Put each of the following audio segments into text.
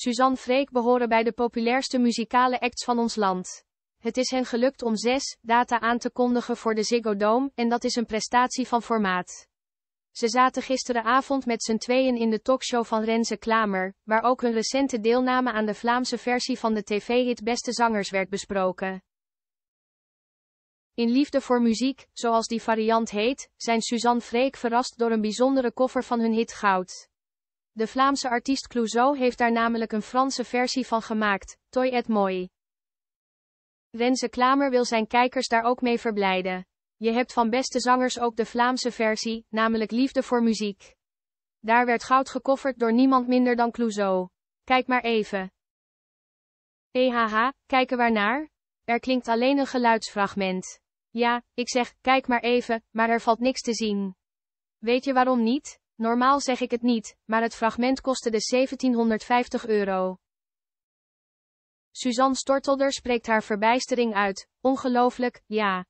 Suzanne Freek behoren bij de populairste muzikale acts van ons land. Het is hen gelukt om zes data aan te kondigen voor de Ziggo Dome en dat is een prestatie van formaat. Ze zaten gisteravond met z'n tweeën in de talkshow van Renze Klamer, waar ook hun recente deelname aan de Vlaamse versie van de tv-hit Beste Zangers werd besproken. In liefde voor muziek, zoals die variant heet, zijn Suzanne Freek verrast door een bijzondere koffer van hun hit Goud. De Vlaamse artiest Clouseau heeft daar namelijk een Franse versie van gemaakt, Toy et Moi. Renze Klamer wil zijn kijkers daar ook mee verblijden. Je hebt van beste zangers ook de Vlaamse versie, namelijk Liefde voor Muziek. Daar werd goud gekofferd door niemand minder dan Clouseau. Kijk maar even. Ehaha, kijken waar naar? Er klinkt alleen een geluidsfragment. Ja, ik zeg, kijk maar even, maar er valt niks te zien. Weet je waarom niet? Normaal zeg ik het niet, maar het fragment kostte de 1750 euro. Suzanne Stortelder spreekt haar verbijstering uit. Ongelooflijk, ja.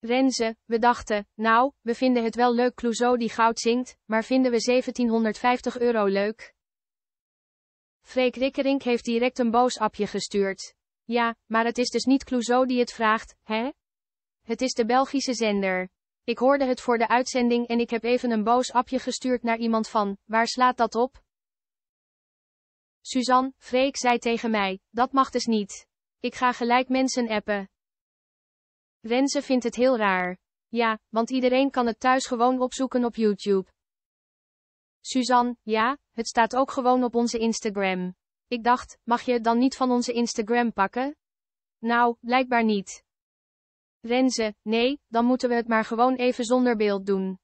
Renze, we dachten, nou, we vinden het wel leuk Clouseau die goud zingt, maar vinden we 1750 euro leuk? Freek Rikkerink heeft direct een boos appje gestuurd. Ja, maar het is dus niet Clouseau die het vraagt, hè? Het is de Belgische zender. Ik hoorde het voor de uitzending en ik heb even een boos appje gestuurd naar iemand van, waar slaat dat op? Suzanne, Freek zei tegen mij, dat mag dus niet. Ik ga gelijk mensen appen. Renze vindt het heel raar. Ja, want iedereen kan het thuis gewoon opzoeken op YouTube. Suzanne, ja, het staat ook gewoon op onze Instagram. Ik dacht, mag je het dan niet van onze Instagram pakken? Nou, blijkbaar niet. Renze, nee, dan moeten we het maar gewoon even zonder beeld doen.